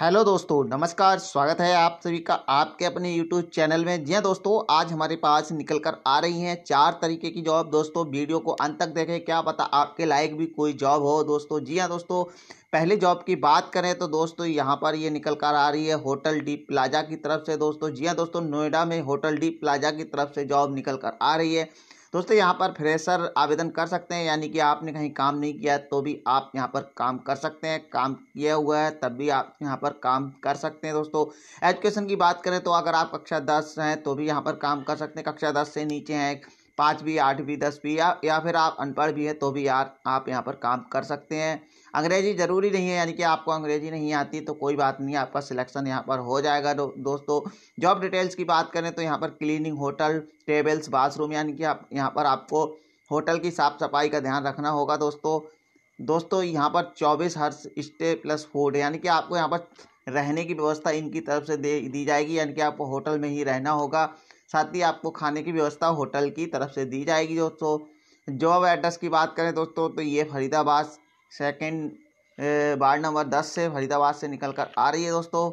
hello दोस्तों नमस्कार स्वागत है आप सभी का आपके अपने यूट्यूब चैनल में जी हाँ दोस्तों आज हमारे पास निकल कर आ रही हैं चार तरीके की जॉब दोस्तों वीडियो को अंत तक देखें क्या पता आपके लायक भी कोई जॉब हो दोस्तों जी हाँ दोस्तों पहले जॉब की बात करें तो दोस्तों यहाँ पर ये निकल कर आ रही है होटल डी प्लाजा की तरफ से दोस्तों जी हाँ दोस्तों नोएडा में होटल डी प्लाजा की तरफ से जॉब निकल कर आ रही है दोस्तों यहाँ पर फ्रेशर आवेदन कर सकते हैं यानी कि आपने कहीं काम नहीं किया तो भी आप यहाँ पर काम कर सकते हैं काम किया हुआ है तब भी आप यहाँ पर काम कर सकते हैं दोस्तों एजुकेशन की बात करें तो अगर आप कक्षा दस हैं तो भी यहाँ पर काम कर सकते हैं कक्षा दस से नीचे हैं पाँचवीं आठवीं दसवीं या या फिर आप अनपढ़ भी हैं तो भी यार आप यहाँ पर काम कर सकते हैं अंग्रेजी ज़रूरी नहीं है यानी कि आपको अंग्रेजी नहीं आती तो कोई बात नहीं आपका सिलेक्शन यहाँ पर हो जाएगा दो, दोस्तों जॉब डिटेल्स की बात करें तो यहाँ पर क्लीनिंग होटल टेबल्स बाथरूम यानी कि आप यहाँ पर आपको होटल की साफ़ सफाई का ध्यान रखना होगा दोस्तों दोस्तों यहाँ पर चौबीस हर्स स्टे प्लस फूड यानी कि आपको यहाँ पर रहने की व्यवस्था इनकी तरफ से दे दी जाएगी यानी कि आपको होटल में ही रहना होगा साथ ही आपको खाने की व्यवस्था होटल की तरफ से दी जाएगी दोस्तों जॉब एड्रेस की बात करें दोस्तों तो ये फरीदाबाद सेकेंड वार्ड नंबर दस से फरीदाबाद से निकल कर आ रही है दोस्तों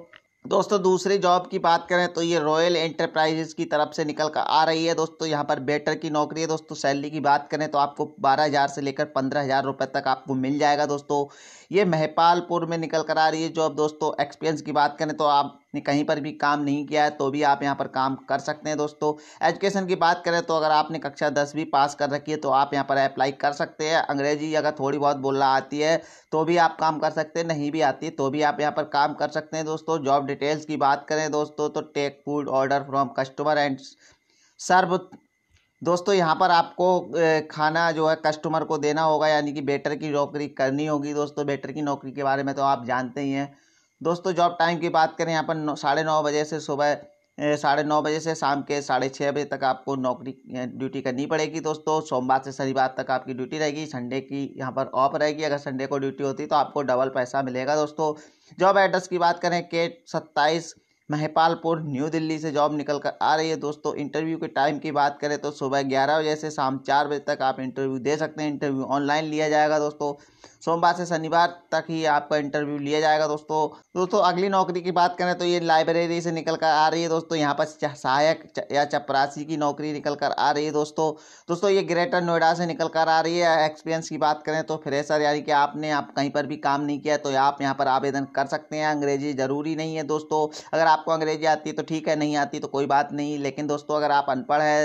दोस्तों दूसरी जॉब की बात करें तो ये रॉयल एंटरप्राइजेस की तरफ से निकल कर आ रही है दोस्तों यहाँ पर बेटर की नौकरी है दोस्तों सैलरी की बात करें तो आपको बारह हज़ार से लेकर पंद्रह हज़ार रुपये तक आपको मिल जाएगा दोस्तों ये महपालपुर में निकल कर आ रही है जॉब दोस्तों एक्सपीरियंस की बात करें तो आप ने कहीं पर भी काम नहीं किया है तो भी आप यहाँ पर काम कर सकते हैं दोस्तों एजुकेशन की बात करें तो अगर आपने कक्षा दसवीं पास कर रखी है तो आप यहाँ पर अप्लाई कर सकते हैं अंग्रेजी अगर थोड़ी बहुत बोलना आती है तो भी आप काम कर सकते हैं नहीं भी आती तो भी आप यहाँ पर काम कर सकते हैं दोस्तों जॉब डिटेल्स की बात करें दोस्तों तो take food order from customer and serve दोस्तों यहाँ पर आपको खाना जो है कस्टमर को देना होगा यानी कि बेटर की नौकरी करनी होगी दोस्तों बेटर की नौकरी के बारे में तो आप जानते ही हैं दोस्तों जॉब टाइम की बात करें यहाँ पर साढ़े नौ बजे से सुबह साढ़े नौ बजे से शाम के साढ़े छः बजे तक आपको नौकरी ड्यूटी करनी पड़ेगी दोस्तों सोमवार से शनिवार तक आपकी ड्यूटी रहेगी संडे की यहाँ पर ऑफ रहेगी अगर संडे को ड्यूटी होती तो आपको डबल पैसा मिलेगा दोस्तों जॉब एड्रेस की बात करें के सत्ताईस महपालपुर न्यू दिल्ली से जॉब निकल कर आ रही है दोस्तों इंटरव्यू के टाइम की बात करें तो सुबह ग्यारह बजे से शाम चार बजे तक आप इंटरव्यू दे सकते हैं इंटरव्यू ऑनलाइन लिया जाएगा दोस्तों सोमवार से शनिवार तक ही आपका इंटरव्यू लिया जाएगा दोस्तों दोस्तों अगली नौकरी की बात करें तो ये लाइब्रेरी से निकल कर आ रही है दोस्तों यहाँ पर सहायक या चपरासी की नौकरी निकल कर आ रही है दोस्तों दोस्तों ये ग्रेटर नोएडा से निकल कर आ रही है एक्सपीरियंस की बात करें तो फ्रेशर यानी कि आपने आप कहीं पर भी काम नहीं किया तो आप यहाँ पर आवेदन कर सकते हैं अंग्रेजी ज़रूरी नहीं है दोस्तों अगर आपको अंग्रेजी आती है तो ठीक है नहीं आती तो कोई बात नहीं लेकिन दोस्तों अगर आप अनपढ़ है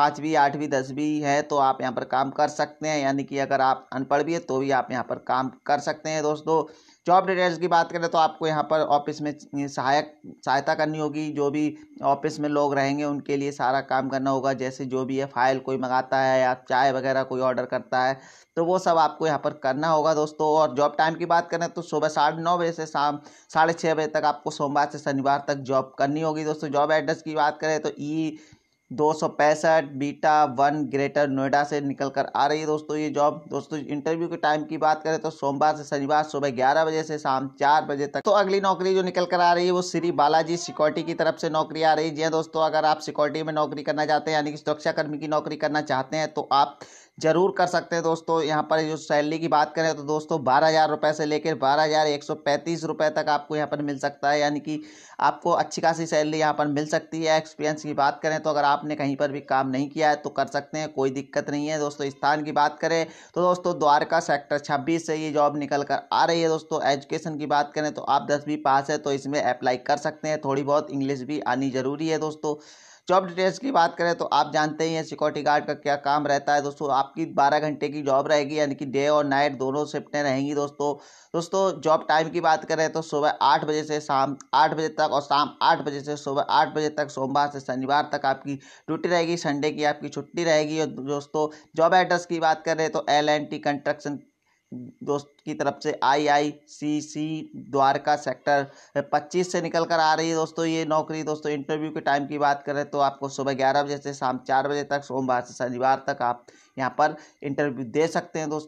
पाँचवीं आठवीं दसवीं है तो आप यहाँ पर काम कर सकते हैं यानी कि अगर आप अनपढ़ भी है तो भी आप यहाँ पर काम कर सकते हैं दोस्तों जॉब डिटेल्स की बात करें तो आपको यहाँ पर ऑफिस में सहायक सहायता करनी होगी जो भी ऑफिस में लोग रहेंगे उनके लिए सारा काम करना होगा जैसे जो भी है फाइल कोई मंगाता है या चाय वगैरह कोई ऑर्डर करता है तो वो सब आपको यहाँ पर करना होगा दोस्तों और जॉब टाइम की बात करें तो सुबह साढ़े नौ बजे से शाम साढ़े छः बजे तक आपको सोमवार से शनिवार तक जॉब करनी होगी दोस्तों जॉब एड्रेस की बात करें तो ई दो सौ पैंसठ बीटा वन ग्रेटर नोएडा से निकल कर आ रही है दोस्तों ये जॉब दोस्तों इंटरव्यू के टाइम की बात करें तो सोमवार से शनिवार सुबह ग्यारह बजे से शाम चार बजे तक तो अगली नौकरी जो निकल कर आ रही है वो श्री बालाजी सिक्योरिटी की तरफ से नौकरी आ रही है जी हाँ दोस्तों अगर आप सिक्योरिटी में नौकरी करना चाहते हैं यानी कि सुरक्षाकर्मी की नौकरी करना चाहते हैं तो आप ज़रूर कर सकते हैं दोस्तों यहाँ पर जो सैलरी की बात करें तो दोस्तों बारह हज़ार रुपये से लेकर बारह हज़ार एक सौ पैंतीस रुपये तक आपको यहाँ पर मिल सकता है यानी कि आपको अच्छी खासी सैलरी यहाँ पर मिल सकती है एक्सपीरियंस की बात करें तो अगर आपने कहीं पर भी काम नहीं किया है तो कर सकते हैं कोई दिक्कत नहीं है दोस्तों स्थान की बात करें तो दोस्तों द्वारका सेक्टर छब्बीस से ये जॉब निकल कर आ रही है दोस्तों एजुकेशन की बात करें तो आप दसवीं पास है तो इसमें अप्लाई कर सकते हैं थोड़ी बहुत इंग्लिश भी आनी ज़रूरी है दोस्तों जॉब डिटेल्स की बात करें तो आप जानते ही हैं सिक्योरिटी गार्ड का क्या काम रहता है दोस्तों आपकी बारह घंटे की जॉब रहेगी यानी कि डे और नाइट दोनों शिफ्टें रहेंगी दोस्तों दोस्तों जॉब टाइम की बात करें तो सुबह आठ बजे से शाम आठ बजे तक और शाम आठ बजे से सुबह आठ बजे तक सोमवार से शनिवार तक आपकी ड्यूटी रहेगी संडे की आपकी छुट्टी रहेगी और दोस्तों जॉब एड्रेस की बात करें तो एल एंड टी कंस्ट्रक्शन दोस्त की तरफ से आई आई सी सी द्वारका सेक्टर 25 से निकल कर आ रही है दोस्तों ये नौकरी दोस्तों इंटरव्यू के टाइम की बात करें तो आपको सुबह ग्यारह बजे से शाम चार बजे तक सोमवार से शनिवार तक आप यहाँ पर इंटरव्यू दे सकते हैं दोस्तों